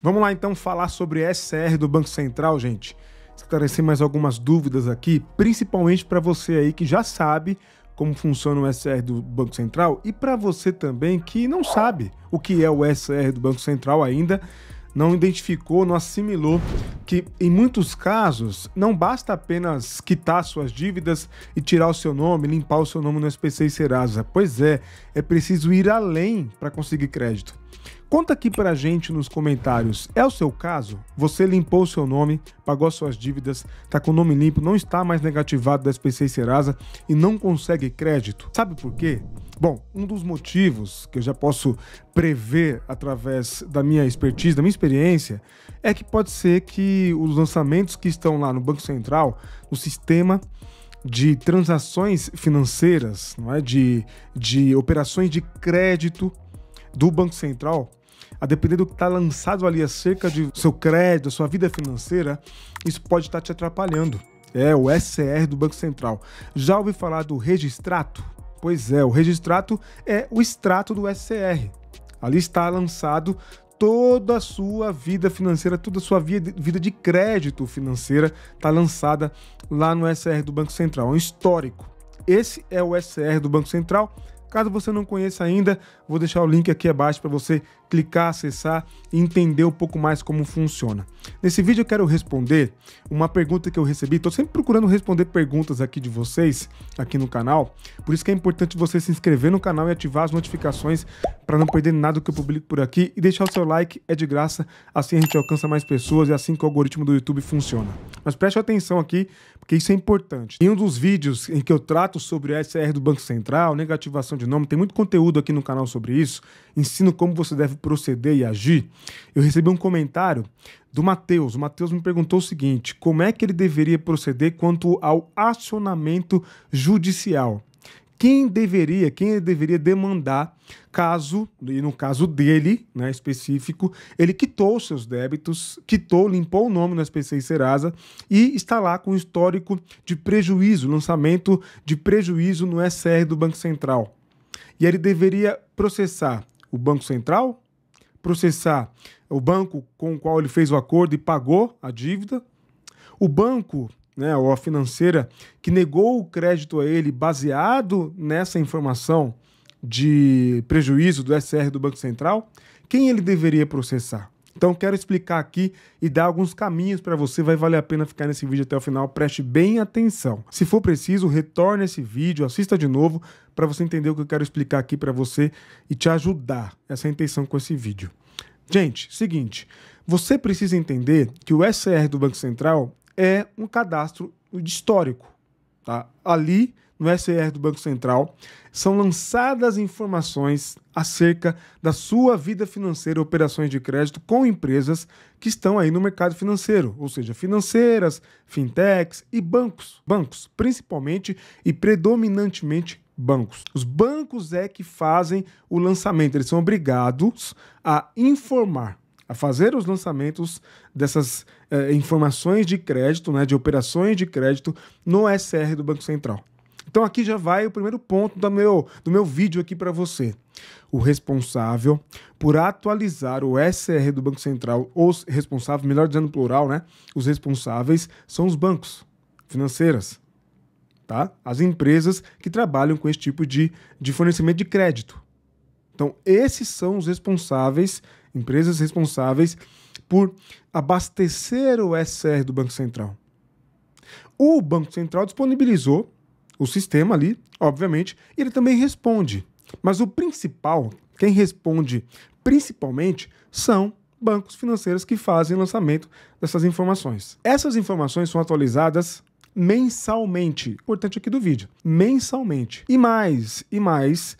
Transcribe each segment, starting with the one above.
Vamos lá então falar sobre SR do Banco Central, gente. Esclarecer mais algumas dúvidas aqui, principalmente para você aí que já sabe como funciona o SR do Banco Central e para você também que não sabe o que é o SR do Banco Central ainda, não identificou, não assimilou que em muitos casos não basta apenas quitar suas dívidas e tirar o seu nome, limpar o seu nome no SPC e Serasa. Pois é, é preciso ir além para conseguir crédito. Conta aqui pra gente nos comentários. É o seu caso? Você limpou o seu nome, pagou suas dívidas, tá com o nome limpo, não está mais negativado da SPC e Serasa e não consegue crédito? Sabe por quê? Bom, um dos motivos que eu já posso prever através da minha expertise, da minha experiência, é que pode ser que os lançamentos que estão lá no Banco Central, no sistema de transações financeiras, não é? de, de operações de crédito do Banco Central, a depender do que está lançado ali acerca de seu crédito, sua vida financeira, isso pode estar tá te atrapalhando. É o SCR do Banco Central. Já ouvi falar do registrato? Pois é, o registrato é o extrato do SCR. Ali está lançado toda a sua vida financeira, toda a sua vida de crédito financeira está lançada lá no SR do Banco Central, é um histórico. Esse é o SR do Banco Central, Caso você não conheça ainda, vou deixar o link aqui abaixo para você clicar, acessar e entender um pouco mais como funciona. Nesse vídeo eu quero responder uma pergunta que eu recebi. Estou sempre procurando responder perguntas aqui de vocês, aqui no canal. Por isso que é importante você se inscrever no canal e ativar as notificações para não perder nada que eu publico por aqui. E deixar o seu like, é de graça, assim a gente alcança mais pessoas e assim que o algoritmo do YouTube funciona. Mas preste atenção aqui, porque isso é importante. Em um dos vídeos em que eu trato sobre a SR do Banco Central, negativação de nome, tem muito conteúdo aqui no canal sobre isso, ensino como você deve proceder e agir. Eu recebi um comentário do Matheus. O Matheus me perguntou o seguinte: como é que ele deveria proceder quanto ao acionamento judicial? quem deveria, quem ele deveria demandar caso, e no caso dele, né, específico, ele quitou seus débitos, quitou, limpou o nome na SPC Serasa e está lá com histórico de prejuízo, lançamento de prejuízo no SR do Banco Central. E ele deveria processar o Banco Central, processar o banco com o qual ele fez o acordo e pagou a dívida, o banco né, ou a financeira que negou o crédito a ele baseado nessa informação de prejuízo do SR do Banco Central, quem ele deveria processar? Então, quero explicar aqui e dar alguns caminhos para você. Vai valer a pena ficar nesse vídeo até o final. Preste bem atenção. Se for preciso, retorne esse vídeo, assista de novo para você entender o que eu quero explicar aqui para você e te ajudar. Essa é a intenção com esse vídeo. Gente, seguinte, você precisa entender que o SR do Banco Central é um cadastro de histórico. Tá? Ali, no SIR do Banco Central, são lançadas informações acerca da sua vida financeira, operações de crédito com empresas que estão aí no mercado financeiro, ou seja, financeiras, fintechs e bancos. Bancos, principalmente e predominantemente bancos. Os bancos é que fazem o lançamento, eles são obrigados a informar a fazer os lançamentos dessas eh, informações de crédito, né, de operações de crédito no SR do Banco Central. Então aqui já vai o primeiro ponto do meu, do meu vídeo aqui para você. O responsável por atualizar o SR do Banco Central, os responsáveis, melhor dizendo plural, né? Os responsáveis são os bancos, financeiras, tá? As empresas que trabalham com esse tipo de, de fornecimento de crédito. Então, esses são os responsáveis, empresas responsáveis, por abastecer o SR do Banco Central. O Banco Central disponibilizou o sistema ali, obviamente, e ele também responde. Mas o principal, quem responde principalmente, são bancos financeiros que fazem lançamento dessas informações. Essas informações são atualizadas mensalmente. Importante aqui do vídeo. Mensalmente. E mais, e mais,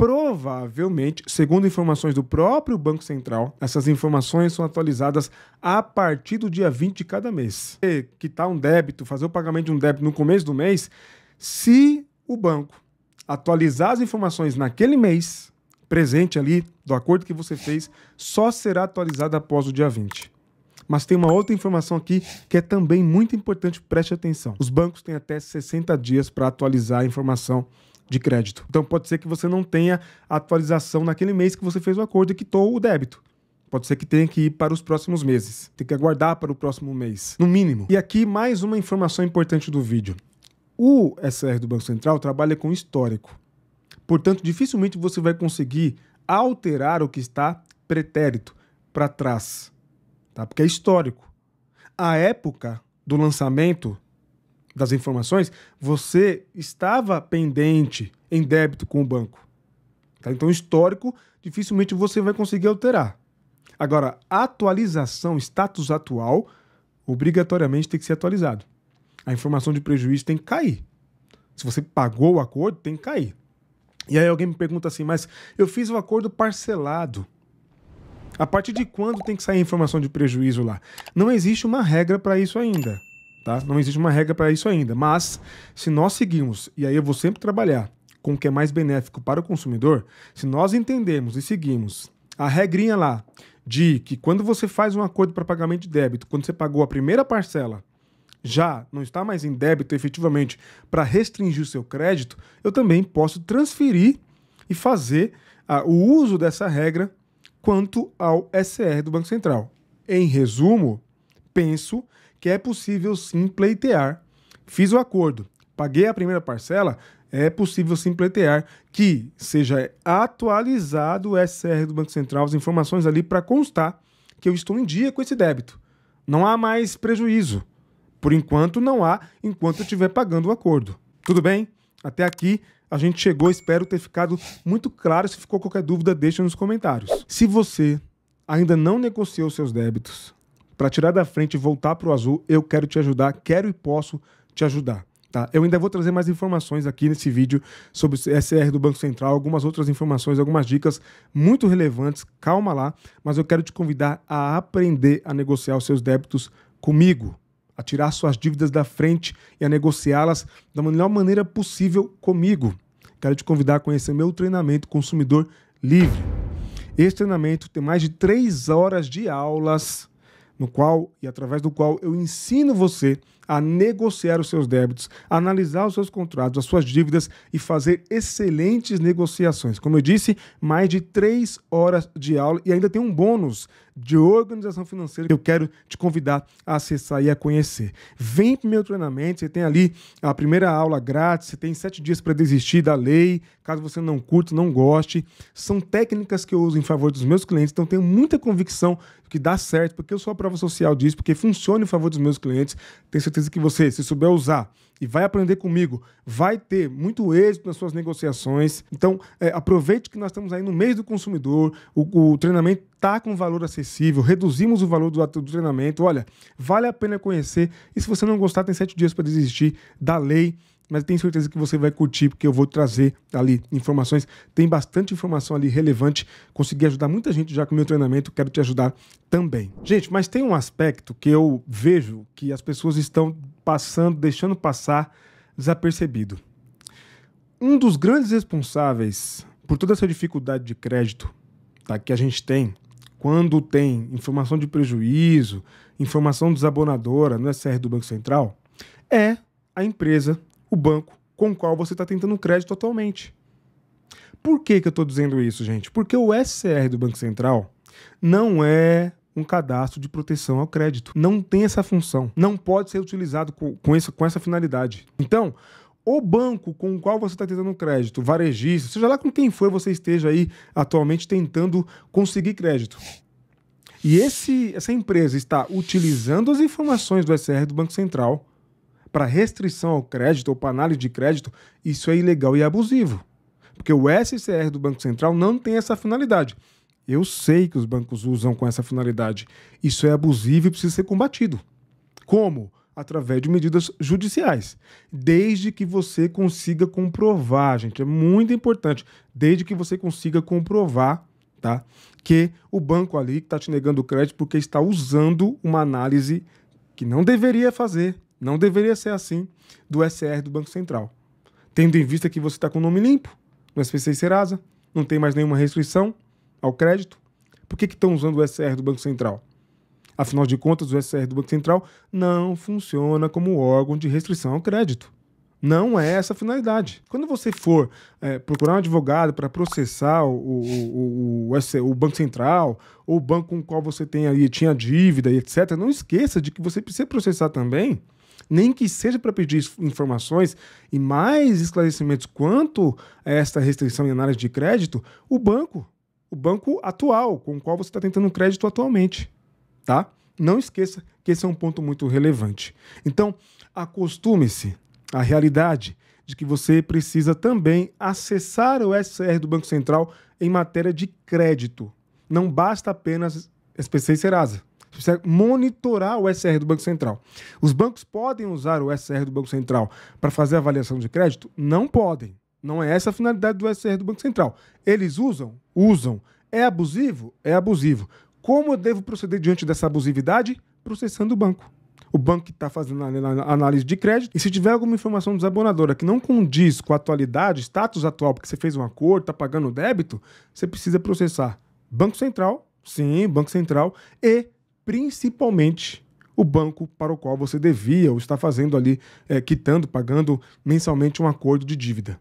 provavelmente, segundo informações do próprio Banco Central, essas informações são atualizadas a partir do dia 20 de cada mês. E quitar tá um débito, fazer o pagamento de um débito no começo do mês, se o banco atualizar as informações naquele mês presente ali do acordo que você fez, só será atualizada após o dia 20. Mas tem uma outra informação aqui que é também muito importante, preste atenção. Os bancos têm até 60 dias para atualizar a informação de crédito. Então pode ser que você não tenha atualização naquele mês que você fez o acordo e quitou o débito. Pode ser que tenha que ir para os próximos meses. Tem que aguardar para o próximo mês, no mínimo. E aqui mais uma informação importante do vídeo. O SR do Banco Central trabalha com histórico. Portanto, dificilmente você vai conseguir alterar o que está pretérito para trás, tá? Porque é histórico. A época do lançamento das informações, você estava pendente em débito com o banco. Tá? Então, histórico, dificilmente você vai conseguir alterar. Agora, atualização, status atual, obrigatoriamente tem que ser atualizado. A informação de prejuízo tem que cair. Se você pagou o acordo, tem que cair. E aí alguém me pergunta assim, mas eu fiz o um acordo parcelado. A partir de quando tem que sair a informação de prejuízo lá? Não existe uma regra para isso ainda tá? Não existe uma regra para isso ainda, mas se nós seguirmos, e aí eu vou sempre trabalhar com o que é mais benéfico para o consumidor, se nós entendemos e seguimos a regrinha lá de que quando você faz um acordo para pagamento de débito, quando você pagou a primeira parcela, já não está mais em débito efetivamente para restringir o seu crédito, eu também posso transferir e fazer o uso dessa regra quanto ao SR do Banco Central. Em resumo, penso que é possível sim pleitear. Fiz o acordo, paguei a primeira parcela, é possível sim pleitear que seja atualizado o SR do Banco Central, as informações ali para constar que eu estou em dia com esse débito. Não há mais prejuízo. Por enquanto não há, enquanto eu estiver pagando o acordo. Tudo bem? Até aqui a gente chegou, espero ter ficado muito claro. Se ficou qualquer dúvida, deixa nos comentários. Se você ainda não negociou seus débitos, para tirar da frente e voltar para o azul, eu quero te ajudar, quero e posso te ajudar. Tá? Eu ainda vou trazer mais informações aqui nesse vídeo sobre o SR do Banco Central, algumas outras informações, algumas dicas muito relevantes. Calma lá, mas eu quero te convidar a aprender a negociar os seus débitos comigo, a tirar suas dívidas da frente e a negociá-las da melhor maneira possível comigo. Quero te convidar a conhecer meu treinamento Consumidor Livre. Esse treinamento tem mais de três horas de aulas no qual e através do qual eu ensino você a negociar os seus débitos, analisar os seus contratos, as suas dívidas e fazer excelentes negociações. Como eu disse, mais de três horas de aula e ainda tem um bônus de organização financeira que eu quero te convidar a acessar e a conhecer. Vem para o meu treinamento, você tem ali a primeira aula grátis, você tem sete dias para desistir da lei, caso você não curta, não goste. São técnicas que eu uso em favor dos meus clientes, então tenho muita convicção que dá certo, porque eu sou a prova social disso, porque funciona em favor dos meus clientes. Tenho certeza que você, se souber usar, e vai aprender comigo, vai ter muito êxito nas suas negociações. Então, é, aproveite que nós estamos aí no mês do consumidor, o, o treinamento está com valor acessível, reduzimos o valor do, do treinamento. Olha, vale a pena conhecer. E se você não gostar, tem sete dias para desistir da lei mas tenho certeza que você vai curtir, porque eu vou trazer ali informações. Tem bastante informação ali relevante. Consegui ajudar muita gente já com o meu treinamento, quero te ajudar também. Gente, mas tem um aspecto que eu vejo que as pessoas estão passando, deixando passar desapercebido. Um dos grandes responsáveis por toda essa dificuldade de crédito tá, que a gente tem, quando tem informação de prejuízo, informação desabonadora no SR do Banco Central, é a empresa, o banco com o qual você está tentando crédito atualmente. Por que, que eu estou dizendo isso, gente? Porque o SCR do Banco Central não é um cadastro de proteção ao crédito. Não tem essa função. Não pode ser utilizado com, com, essa, com essa finalidade. Então, o banco com o qual você está tentando crédito, varejista, seja lá com quem for você esteja aí atualmente tentando conseguir crédito. E esse, essa empresa está utilizando as informações do SR do Banco Central para restrição ao crédito ou para análise de crédito, isso é ilegal e abusivo. Porque o SCR do Banco Central não tem essa finalidade. Eu sei que os bancos usam com essa finalidade. Isso é abusivo e precisa ser combatido. Como? Através de medidas judiciais. Desde que você consiga comprovar, gente, é muito importante. Desde que você consiga comprovar, tá? Que o banco ali está te negando crédito porque está usando uma análise que não deveria fazer, não deveria ser assim, do SR do Banco Central. Tendo em vista que você está com o nome limpo no SPC Serasa, não tem mais nenhuma restrição, ao crédito? Por que estão usando o SR do Banco Central? Afinal de contas, o SR do Banco Central não funciona como órgão de restrição ao crédito. Não é essa a finalidade. Quando você for é, procurar um advogado para processar o, o, o, o, Banco Central, ou o banco com o qual você tem aí tinha dívida e etc., não esqueça de que você precisa processar também, nem que seja para pedir informações e mais esclarecimentos quanto a esta restrição em análise de crédito, o banco o banco atual, com o qual você está tentando um crédito atualmente, tá? Não esqueça que esse é um ponto muito relevante. Então, acostume-se à realidade de que você precisa também acessar o SR do Banco Central em matéria de crédito. Não basta apenas SPC e Serasa. Você precisa monitorar o SR do Banco Central. Os bancos podem usar o SR do Banco Central para fazer avaliação de crédito? Não podem. Não é essa a finalidade do SR do Banco Central. Eles usam? Usam. É abusivo? É abusivo. Como eu devo proceder diante dessa abusividade? Processando o banco. O banco que está fazendo a análise de crédito. E se tiver alguma informação desabonadora que não condiz com a atualidade, status atual, porque você fez um acordo, está pagando o débito, você precisa processar Banco Central, sim, Banco Central, e principalmente o banco para o qual você devia ou está fazendo ali, é, quitando, pagando mensalmente um acordo de dívida.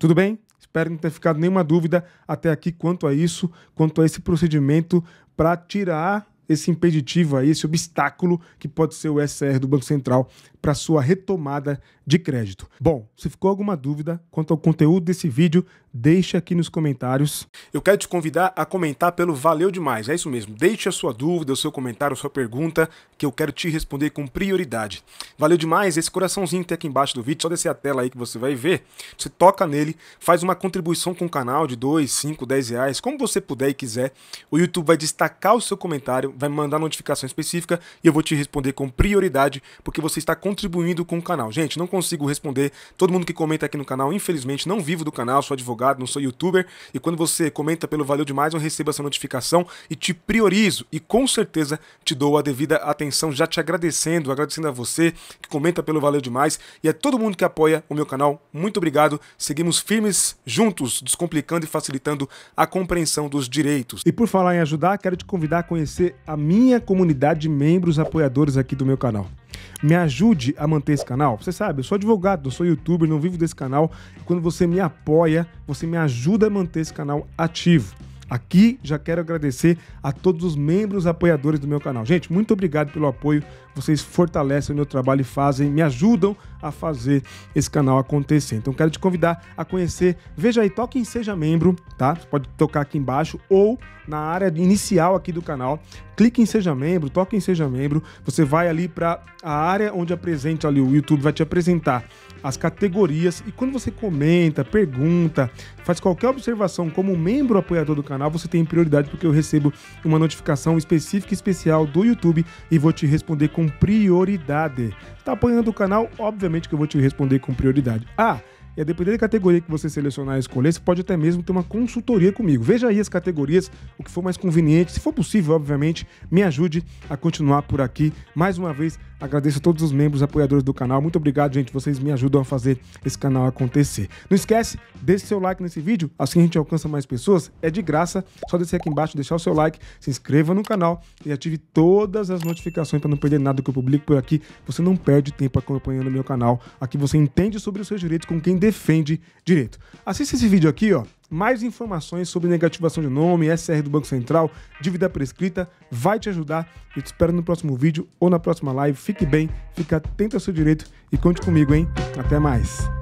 Tudo bem? Espero não ter ficado nenhuma dúvida até aqui quanto a isso, quanto a esse procedimento para tirar esse impeditivo aí, esse obstáculo que pode ser o SR do Banco Central para sua retomada de crédito. Bom, se ficou alguma dúvida quanto ao conteúdo desse vídeo, deixa aqui nos comentários. Eu quero te convidar a comentar pelo Valeu Demais, é isso mesmo. Deixe a sua dúvida, o seu comentário, a sua pergunta, que eu quero te responder com prioridade. Valeu demais, esse coraçãozinho que tem aqui embaixo do vídeo, só descer a tela aí que você vai ver. Você toca nele, faz uma contribuição com o canal de 2, 5, 10 reais, como você puder e quiser. O YouTube vai destacar o seu comentário, vai mandar notificação específica e eu vou te responder com prioridade, porque você está com contribuindo com o canal. Gente, não consigo responder todo mundo que comenta aqui no canal. Infelizmente, não vivo do canal, sou advogado, não sou youtuber. E quando você comenta pelo Valeu Demais, eu recebo essa notificação e te priorizo. E com certeza te dou a devida atenção, já te agradecendo, agradecendo a você que comenta pelo Valeu Demais e a todo mundo que apoia o meu canal. Muito obrigado. Seguimos firmes juntos, descomplicando e facilitando a compreensão dos direitos. E por falar em ajudar, quero te convidar a conhecer a minha comunidade de membros apoiadores aqui do meu canal me ajude a manter esse canal. Você sabe, eu sou advogado, eu sou youtuber, não vivo desse canal. Quando você me apoia, você me ajuda a manter esse canal ativo. Aqui já quero agradecer a todos os membros apoiadores do meu canal. Gente, muito obrigado pelo apoio. Vocês fortalecem o meu trabalho e fazem, me ajudam a fazer esse canal acontecer. Então quero te convidar a conhecer, veja aí, toque em Seja Membro, tá? Você pode tocar aqui embaixo ou na área inicial aqui do canal, clique em Seja Membro, toque em Seja Membro, você vai ali para a área onde apresenta ali, o YouTube vai te apresentar as categorias e quando você comenta, pergunta, faz qualquer observação como membro apoiador do canal, você tem prioridade porque eu recebo uma notificação específica e especial do YouTube e vou te responder com prioridade. Está apoiando o canal? Obviamente obviamente que eu vou te responder com prioridade. Ah, e a é depender da categoria que você selecionar e escolher, você pode até mesmo ter uma consultoria comigo. Veja aí as categorias, o que for mais conveniente. Se for possível, obviamente, me ajude a continuar por aqui. Mais uma vez, Agradeço a todos os membros apoiadores do canal. Muito obrigado, gente. Vocês me ajudam a fazer esse canal acontecer. Não esquece, deixe seu like nesse vídeo, assim a gente alcança mais pessoas. É de graça. Só descer aqui embaixo, deixar o seu like, se inscreva no canal e ative todas as notificações para não perder nada que eu publico por aqui. Você não perde tempo acompanhando meu canal. Aqui você entende sobre os seus direitos com quem defende direito. Assista esse vídeo aqui, ó. Mais informações sobre negativação de nome, SR do Banco Central, dívida prescrita, vai te ajudar. Eu te espero no próximo vídeo ou na próxima live. Fique bem, fique atento ao seu direito e conte comigo, hein? Até mais!